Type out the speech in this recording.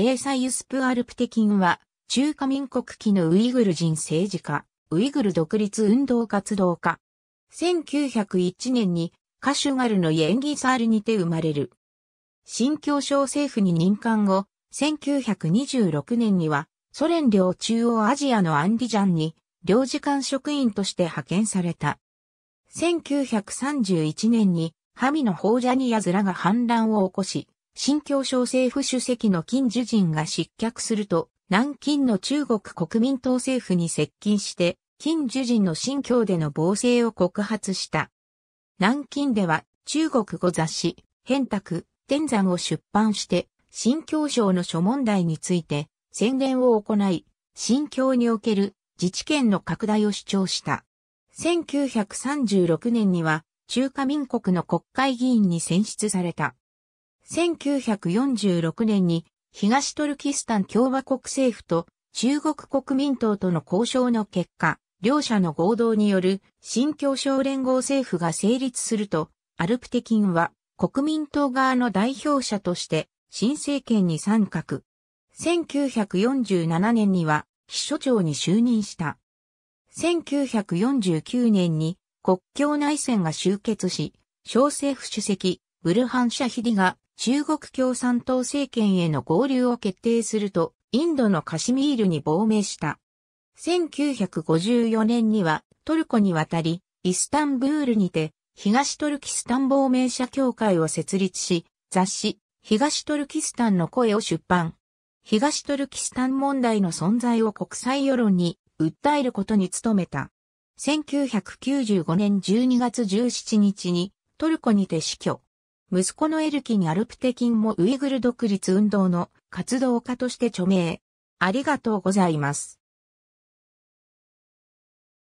エーサイユスプ・アルプテキンは、中華民国期のウイグル人政治家、ウイグル独立運動活動家。1901年に、カシュガルのイエンギサールにて生まれる。新教省政府に任官後、1926年には、ソ連領中央アジアのアンディジャンに、領事館職員として派遣された。1931年に、ハミの法ジャニヤズらが反乱を起こし、新京省政府主席の金樹人が失脚すると、南京の中国国民党政府に接近して、金樹人の新京での暴政を告発した。南京では中国語雑誌、変卓、天山を出版して、新京省の諸問題について宣伝を行い、新京における自治権の拡大を主張した。1936年には中華民国の国会議員に選出された。1946年に東トルキスタン共和国政府と中国国民党との交渉の結果、両者の合同による新共商連合政府が成立すると、アルプテキンは国民党側の代表者として新政権に参画。1947年には秘書長に就任した。1949年に国境内戦が終結し、小政府主席、ブルハンシャヒディが中国共産党政権への合流を決定すると、インドのカシミールに亡命した。1954年にはトルコに渡り、イスタンブールにて東トルキスタン亡命者協会を設立し、雑誌東トルキスタンの声を出版。東トルキスタン問題の存在を国際世論に訴えることに努めた。1995年12月17日にトルコにて死去。息子のエルキン・アルプテキンもウイグル独立運動の活動家として著名。ありがとうございます。